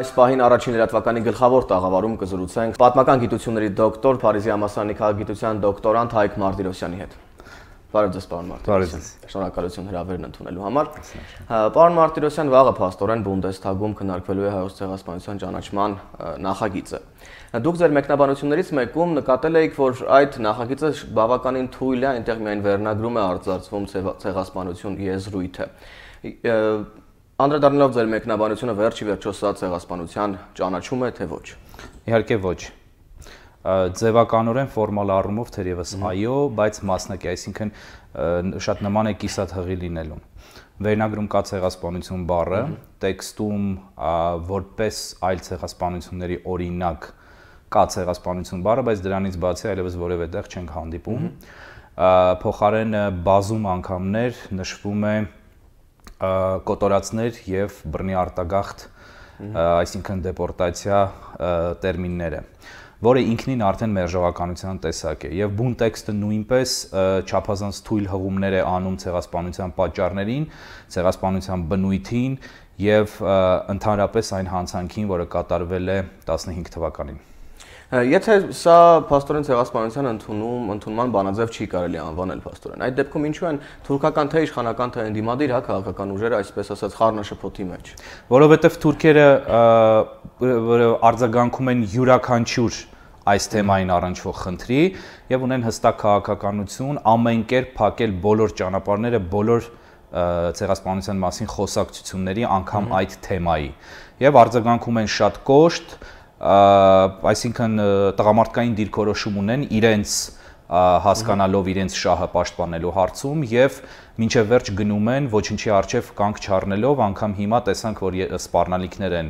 Այս պահին առաջին լրատվականի գլխավոր տաղավարում կզրուցենք պատմական գիտությունների դոկտոր Փարիզի համալսարանի քաղաքագիտության դոկտորանտ Հայկ Մարտիրոսյանի հետ։ Բարև ձեզ, պարոն Մարտիրոսյան։ Շնորհակալություն հրավերն ընդունելու համար։ Պարոն Մարտիրոսյան, վաղը փաստորեն Բունդեսթագում քննարկվելու է հայոց ցեղասպանության ճանաչման նախագիծը։ Դուք ձեր մեկնաբանություններից մեկում նկատել եք, որ այդ նախագիծը բավականին թույլ է, այնտեղ միայն վերնագրում է արձարծվում ցեղասպանություն եզրույթը Անդրադառնալով ձեր մեկնաբանությունը վերջի վերջո սա ցեղասպանության ճանաչում է թե ոչ։ Իհարկե ոչ։ Ձևականորեն ֆորմալ առումով թերևս այո, բայց մասնակի, այսինքն շատ նման է կիսատ հղի լինելուն։ Վերնագրում կա ցեղասպանություն բառը, տեքստում որպես այլ ցեղասպանությունների օրինակ կա ցեղասպանություն բառը, բայց դրանից բացի այլևս որևէ տեղ չենք հանդիպում։ Փոխարեն բազում անգամներ նշվում է, է կոտորածներ եւ բռնի արտագաղթ, այսինքն դեպորտացիա տերմինները որը ինքնին արդեն մերժողականության տեսակ է եւ բուն տեքստը նույնպես չափազանց թույլ հղումներ է անում ցեղասպանության պատճառներին, ցեղասպանության բնույթին եւ ընդհանրապես այն հանցանքին, որը կատարվել է 15 թվականին։ Եթե սա փաստորեն ցեղասպանության ընդունում, ընդունման բանաձև չի կարելի անվանել փաստորեն։ Այդ դեպքում ինչու են թուրքական թե իշխանական թե ընդդիմադիր հա քաղաքական ուժերը այսպես ասած խառնաշփոթի մեջ։ Որովհետև թուրքերը արձագանքում են յուրաքանչյուր այս թեմային առնչվող խնդրի եւ ունեն հստակ քաղաքականություն ամեն կերպ փակել բոլոր ճանապարհները, բոլոր ցեղասպանության մասին խոսակցությունների, անգամ այդ թեմայի։ Եվ արձագանքում են շատ կոշտ, այսինքն տղամարդկային դիրքորոշում ունեն իրենց հասկանալով իրենց շահը պաշտպանելու հարցում եւ մինչև վերջ գնում են ոչինչի արչև կանգ չառնելով, անգամ հիմա տեսանք, որ սպառնալիքներ են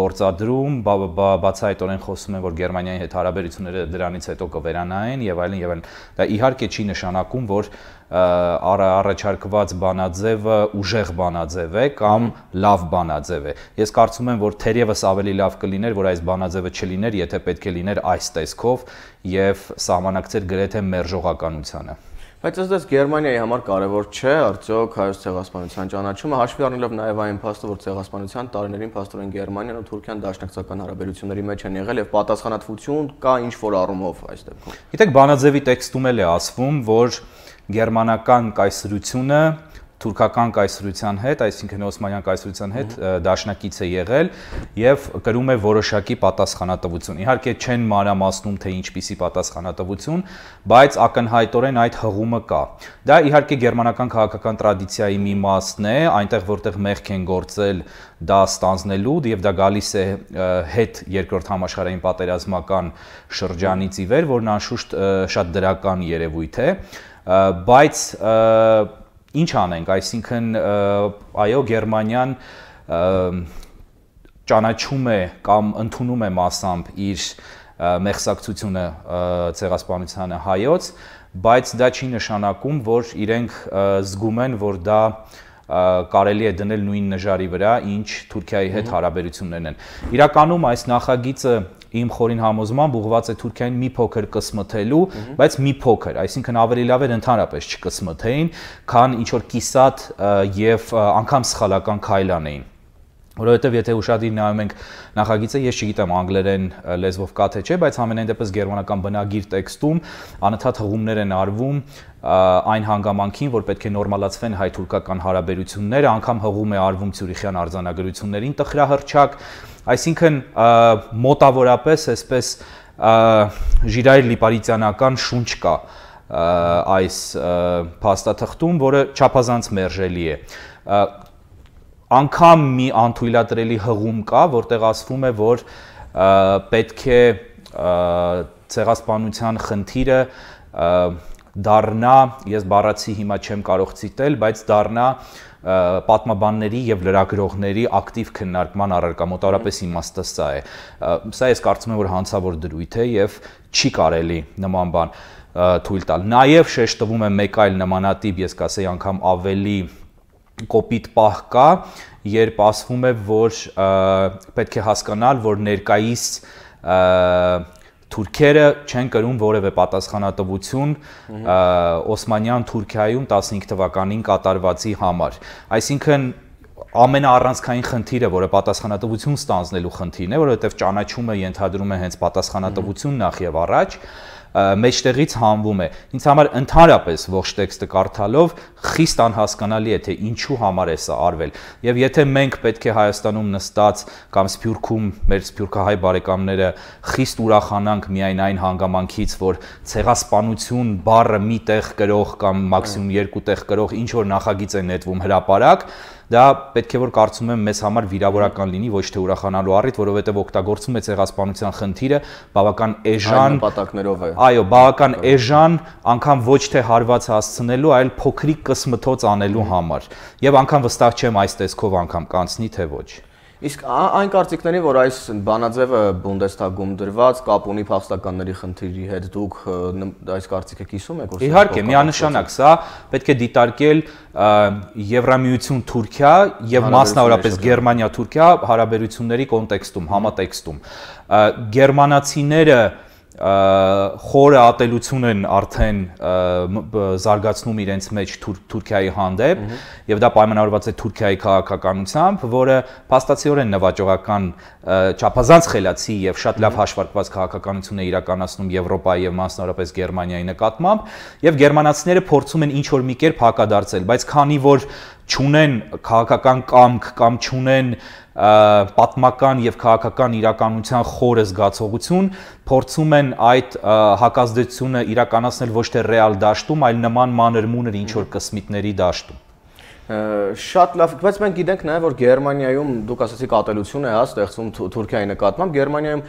գործադրում, բա, բա, բացահայտորեն խոսում են, որ Գերմանիայի հետ հարաբերությունները դրանից հետո կվերանային եւ այլն եւ այլն։ Դա իհարկե չի նշանակում, որ առաջարկված բանաձևը ուժեղ բանաձև է կամ լավ բանաձև է։ Ես կարծում եմ, որ թերևս ավելի լավ կլիներ, որ այս բանաձևը չլիներ, եթե պետք է լիներ այս տեսքով եւ սահմանակցեր գրեթե մերժողականությանը։ Բայց ասես Գերմանիայի համար կարևոր չէ արդյոք հայոց ցեղասպանության ճանաչումը հաշվի առնելով նաև այն փաստը, որ ցեղասպանության տարիներին փաստորեն Գերմանիան ու Թուրքիան դաշնակցական հարաբերությունների մեջ են եղել եւ պատասխանատվություն կա ինչ որ առումով այս դեպքում։ Գիտեք, Բանաձևի տեքստում էլ է ասվում, որ գերմանական կայսրությունը թուրքական կայսրության հետ, այսինքն Օսմանյան կայսրության հետ դաշնակից է եղել եւ կրում է որոշակի պատասխանատվություն։ Իհարկե չեն մանրամասնում թե ինչպիսի պատասխանատվություն, բայց ակնհայտորեն այդ հղումը կա։ Դա իհարկե գերմանական քաղաքական տրադիցիայի մի մասն է, այնտեղ որտեղ մեղք են գործել դա ստանձնելու եւ դա գալիս է հետ երկրորդ համաշխարհային պատերազմական շրջանից ի վեր, որն անշուշտ շատ դրական երևույթ է, բայց և, ինչ անենք, այսինքն այո Գերմանիան ճանաչում է կամ ընդունում է մասամբ իր մեղսակցությունը ցեղասպանությանը հայոց, բայց դա չի նշանակում, որ իրենք զգում են, որ դա և, կարելի է դնել նույն նժարի վրա, ինչ Թուրքիայի հետ հարաբերություններն են։ Իրականում այս նախագիծը իմ խորին համոզմամբ ուղղված է Թուրքիային մի փոքր կսմթելու, բայց մի փոքր, այսինքն ավելի լավ էր ընդհանրապես չկսմթեին, քան ինչ որ կիսատ եւ անգամ սխալական քայլանեին որովհետև եթե ուշադիր նայում ենք նախագիծը, ես չգիտեմ անգլերեն լեզվով կա թե չէ, բայց ամենայն դեպս գերմանական բնագիր տեքստում անընդհատ հղումներ են արվում այն հանգամանքին, որ պետք է նորմալացվեն հայ-թուրքական հարաբերությունները, անգամ հղում է արվում Ցյուրիխյան արձանագրություններին տխրահրճակ, այսինքն մոտավորապես այսպես Ժիրայր Լիպարիտյանական շունչ կա այս փաստաթղթում, որը չափազանց մերժելի է անգամ մի անթույլատրելի հղում կա, որտեղ ասվում է, որ պետք է ցեղասպանության խնդիրը դառնա, ես բառացի հիմա չեմ կարող ցիտել, բայց դառնա պատմաբանների եւ լրագրողների ակտիվ քննարկման առարկա մոտարապես իմաստը սա է։ Սա ես կարծում եմ որ հանցավոր դրույթ է եւ չի կարելի նման բան թույլ տալ։ Նաեւ շեշտվում է մեկ այլ նմանատիպ, ես կասեի անգամ ավելի կոպիտ պահ կա, երբ ասվում է, որ պետք է հասկանալ, որ ներկայիս թուրքերը չեն կրում որևէ պատասխանատվություն Օսմանյան Թուրքիայում 15 թվականին կատարվածի համար։ Այսինքն ամենաառանցքային խնդիրը, որը պատասխանատվություն ստանձնելու խնդիրն է, որովհետև ճանաչումը ենթադրում է հենց պատասխանատվություն նախ եւ առաջ, mm -hmm մեջտեղից հանվում է։ Ինձ համար ընդհանրապես ողջ տեքստը կարդալով խիստ անհասկանալի է թե ինչու համար է սա արվել։ Եվ եթե մենք պետք է Հայաստանում նստած կամ Սփյուռքում մեր սփյուռքահայ բարեկամները խիստ ուրախանանք միայն այն հանգամանքից, որ ցեղասպանություն բառը մի տեղ գրող կամ մաքսիմում երկու տեղ գրող ինչ որ նախագիծ է նետվում հրաապարակ, Դա պետք է որ կարծում եմ մեզ համար վիրավորական լինի, ոչ թե ուրախանալու առիթ, որովհետև օգտագործվում է ցեղասպանության խնդիրը բավական էժան նպատակներով է։ Այո, բավական էժան, անգամ ոչ թե հարված հասցնելու, այլ փոքրիկ կսմթոց անելու համար։ Եվ անգամ վստահ չեմ այս տեսքով անգամ կանցնի թե ոչ։ Իսկ այն կարծիքների, որ այս բանաձևը Բունդեսթագում դրված կապ ունի փախստականների խնդիրի հետ, դուք այս կարծիքը կիսում եք, որ Իհարկե, միանշանակ սա պետք է դիտարկել Եվրամիություն Թուրքիա եւ մասնավորապես Գերմանիա Թուրքիա հարաբերությունների կոնտեքստում, համատեքստում։ Գերմանացիները խորը ատելություն են արդեն զարգացնում իրենց մեջ Թուրքիայի հանդեպ եւ դա պայմանավորված է Թուրքիայի քաղաքականությամբ, որը փաստացիորեն նվաճողական չափազանց խելացի եւ շատ լավ հաշվարկված քաղաքականություն է իրականացնում Եվրոպայի եւ մասնավորապես Գերմանիայի նկատմամբ եւ գերմանացիները փորձում են ինչ որ մի կերպ հակադարձել, բայց քանի որ չունեն քաղաքական կամք կամ չունեն պատմական եւ քաղաքական իրականության խորը զգացողություն, փորձում են այդ հակազդեցությունը իրականացնել ոչ թե ռեալ դաշտում, այլ նման մանրմուներ ինչ որ կսմիտների դաշտում շատ լավ, բայց մենք գիտենք նաև որ Գերմանիայում դուք ասացիք ատելություն է հա ստեղծում Թուրքիայի նկատմամբ, Գերմանիայում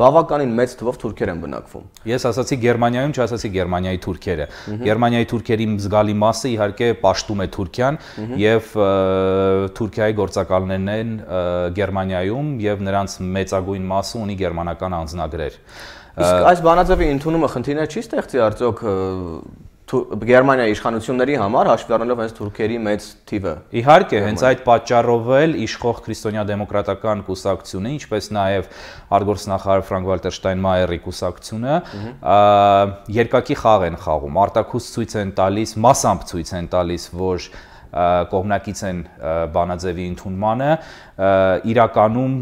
բավականին մեծ թվով թուրքեր են բնակվում։ Ես ասացի Գերմանիայում, չասացի Գերմանիայի թուրքերը։ Գերմանիայի թուրքերի զգալի մասը իհարկե պաշտում է Թուրքիան եւ Թուրքիայի գործակալներն են Գերմանիայում եւ նրանց մեծագույն մասը ունի գերմանական անձնագրեր։ Իսկ այս բանաձևի ընդունումը խնդիրներ չի ստեղծի արդյոք Գերմանիայի իշխանությունների համար հաշվի առնելով հենց թուրքերի մեծ թիվը։ Իհարկե, հենց այդ պատճառով էլ իշխող քրիստոնյա դեմոկրատական կուսակցությունը, ինչպես նաև արգորսնախարար Ֆրանկ Վալտեր Շտայնմայերի կուսակցությունը, երկակի խաղ են խաղում։ Արտակուս ցույց են տալիս, մասամբ ցույց են տալիս, որ կողմնակից են բանաձևի ընդունմանը իրականում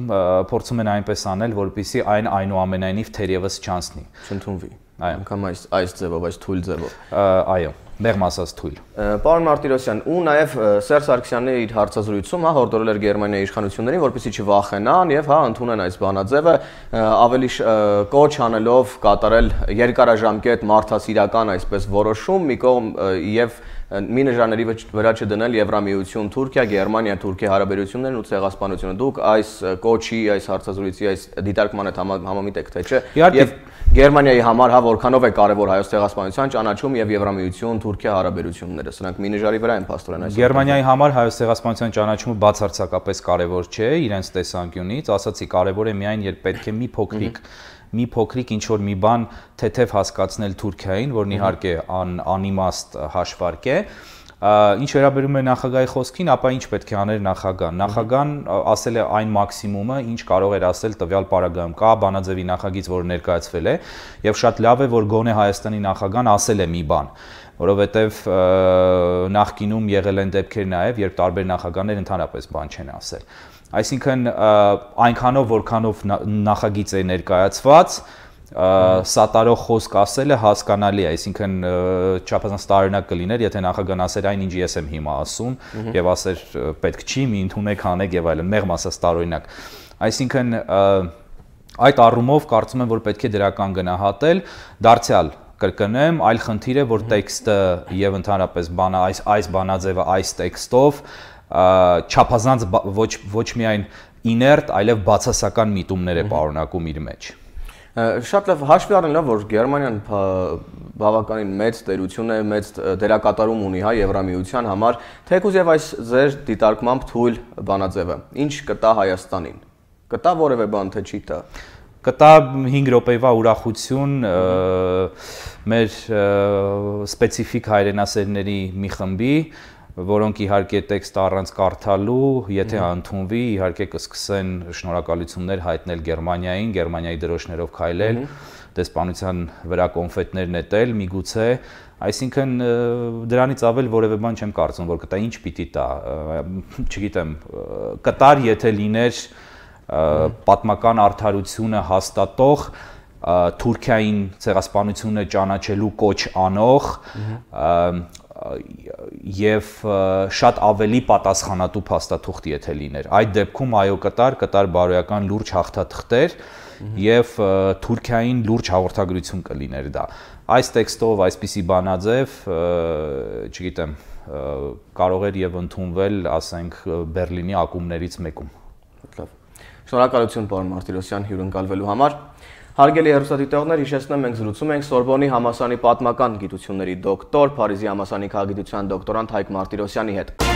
փորձում են այնպես անել, որպիսի այն այնուամենայնիվ թերևս չանցնի։ Չընդունվի։ Անկամ այս այս ձևով, այս թույլ ձևով։ Այո, մեղմ ասած թույլ։ Պարոն Մարտիրոսյան, ու նաև Սերժ Սարգսյանը իր հարցազրույցում, հա, հորդորել էր Գերմանիայի իշխանություններին, որպեսզի չվախենան եւ հա ընդունեն այս բանաձևը, ավելի կոչ անելով կատարել երկարաժամկետ մարդասիրական այսպես որոշում մի կողմ եւ և մի նժաների վրա չդնել Եվրամիություն, Թուրքիա, Գերմանիա, Թուրքիա հարաբերություններն ու ցեղասպանությունը։ Դուք այս կոչի, այս հարցազրույցի, այս դիտարկմանը համամիտ եք, թե չէ։ Եվ Գերմանիայի համար հա որքանով է կարևոր հայոց ցեղասպանության ճանաչում եւ Եվրամիություն, Թուրքիա հարաբերությունները։ Սրանք մի նժարի վրա են փաստորեն այս։ Գերմանիայի համար հայոց ցեղասպանության ճանաչումը բացարձակապես կարևոր չէ իրենց տեսանկյունից, ասացի կարևոր է միայն երբ պետք է մի փոքրիկ մի փոքրիկ ինչ որ մի բան թեթև հասկացնել Թուրքիային, որն իհարկե անիմաստ հաշվարկ է, Ինչ վերաբերում է նախագահի խոսքին, ապա ինչ պետք է աներ նախագահան։ Նախագահան ասել է այն մաքսիմումը, ինչ կարող էր ասել տվյալ պարագայում։ Կա բանաձևի նախագիծ, որը ներկայացվել է, եւ շատ լավ է, որ գոնե Հայաստանի նախագահան ասել է մի բան որովհետև նախկինում եղել են դեպքեր նաև, երբ տարբեր նախագաներ ընդհանրապես բան չեն ասել։ Այսինքն այնքանով, որքանով նախագիծ է ներկայացված, սատարող խոսք ասելը հասկանալի է, այսինքն չափազանց տարօրինակ կլիներ, եթե նախագահն ասեր այն ինչ ես եմ հիմա ասում եւ ասեր պետք չի, մի ընդունեք, հանեք եւ այլն, մեղմ ասած տարօրինակ։ Այսինքն այդ առումով կարծում եմ, որ պետք է դրական գնահատել դարձյալ կրկնեմ, այլ խնդիր է, որ տեքստը եւ ընդհանրապես բանա այս այս բանաձևը այս տեքստով չափազանց ոչ ոչ միայն իներտ, այլև բացասական միտումներ է պարունակում իր մեջ։ Շատ լավ հաշվի առնելով, որ Գերմանիան բավականին մեծ տերություն է, մեծ դերակատարում ունի հա Եվրամիության համար, թեկուզ եւ այս ձեր դիտարկմամբ թույլ բանաձևը ինչ կտա Հայաստանին։ Կտա որևէ բան թե չի տա։ Կտա 5 րոպեվա ուրախություն մեր սպეციფიկ հայրենասերների մի խմբի, որոնք իհարկե տեքստը առանց կարդալու, եթե ընդունվի, իհարկե կսկսեն շնորհակալություններ հայտնել Գերմանիային, Գերմանիայի դրոշներով քայլել, դեսպանության վրա կոնֆետներ նետել, միգուցե, այսինքն դրանից ավել որևէ բան չեմ կարծում, որ կտա ինչ պիտի տա, չգիտեմ, կտար եթե լիներ պատմական արդարությունը հաստատող Թուրքիային ցեղասպանությունը ճանաչելու կոչ անող եւ շատ ավելի պատասխանատու փաստաթուղթ եթե լիներ։ Այդ դեպքում այո կտար, կտար բարոյական լուրջ հաղթաթղթեր եւ Թուրքիային լուրջ հաղորդագրություն կլիներ դա։ Այս տեքստով այսպիսի բանաձև, չգիտեմ, կարող էր եւ ընդունվել, ասենք, Բերլինի ակումներից մեկում։ Լավ։ Շնորհակալություն, պարոն Մարտիրոսյան, հյուրընկալվելու համար։ Հարգելի հերոստատիտողներ, հիշեցնեմ, մենք զրուցում ենք Սորբոնի համասարանի պատմական գիտությունների դոկտոր, Փարիզի համասարանի քաղաքագիտության դոկտորանտ Հայկ Մարտիրոսյանի հետ։